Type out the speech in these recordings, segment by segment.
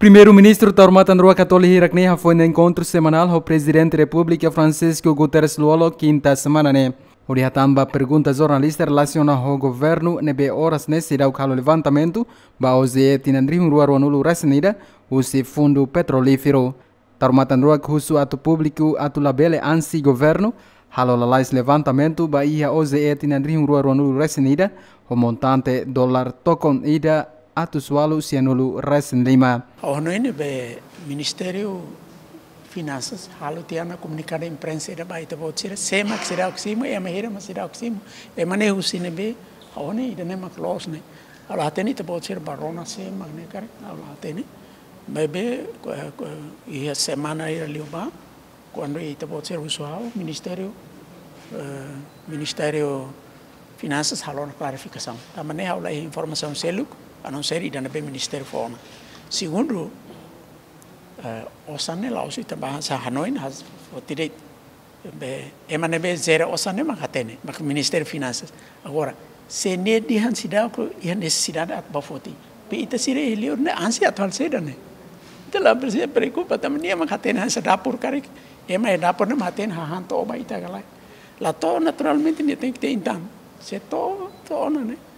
Primeiro-ministro Tarumatan Catoli Hirakneha foi no encontro semanal com o presidente da República Francisco Guterres Luolo, quinta semana, né? O Rihatamba pergunta jornalista relacionado ao governo nebe né? horas nesse né? dá o levantamento, baose tinandri um ruaro nulo rasnida, o se fundo petrolífero. Tarumatan Rua russo ato público ato labele ansi governo, halolalais levantamento ba ia o tinandri um ruaro rasnida, o montante dólar tocon ida Atuswalo Cianulu Resen Lima. Ono ini be Ministerio Finanças halu tiana comunicada imprensa ira baita botira sema ksira oksimo e mahira masira oksimo e mane usine be ono ida ne maklos ne ala teni te botira barona sema ne kare ala teni bebe ia semana ira liuba quando ita botira usual Ministério eh, Ministério Finanças halona clarificação. Também há a informação celular a non ser i d'anabè ministeri fona. Segundo, eh, osane lausi ta sa Hanoi has fotidit be emane be zera osane ma hatene ma ministeri finanses. Agora, se ne di han sida ko i han sida at ba foti. Pe ita sire heli ur ne ansi atwal se dane. Ita la bersia preku patam ni ma hatene han sa dapur karik. Ema e dapur ne ma hatene ha han to ba ita galai. La to naturalmente ni tenk te intan. Se to to onane. ne.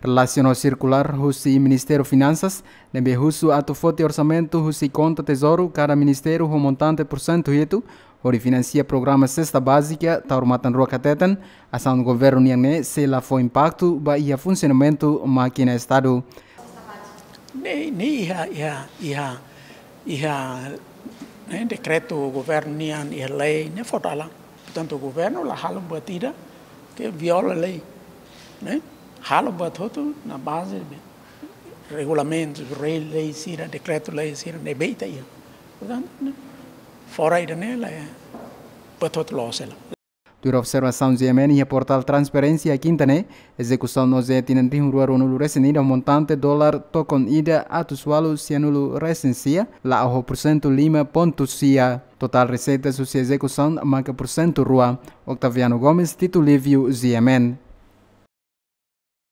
Relacionou circular Russi Ministério Finanças, lembre Russo ato forte orçamento Russi conta tesouro, cada ministério remontante por cento hito, ori financia programa cesta básica, taurmatan rua catetan, ação do governo niané, se lá foi impacto, bahia funcionamento máquina estado. Nem, nem, ia, ia, ia, ia, né, decreto governo nian, ia lei, nem fora lá. Portanto, o governo la rala batida que viola a lei, né? Halba todo na base regulamentos, rei, leis, ira, decreto, leis, ira, beita ia. Portanto, fora ira nela, é eh, para todo lado, sei Dura observação de Yemen e portal Transparência a quinta, né? Execução no Zé Tinantin Ruar Onulu Resinida, montante dólar tocon ida atusualo cianulo resencia, la ojo por cento lima ponto cia. Total receita sucia execução, manca por cento rua. Octaviano Gomes, título Livio, Yemen.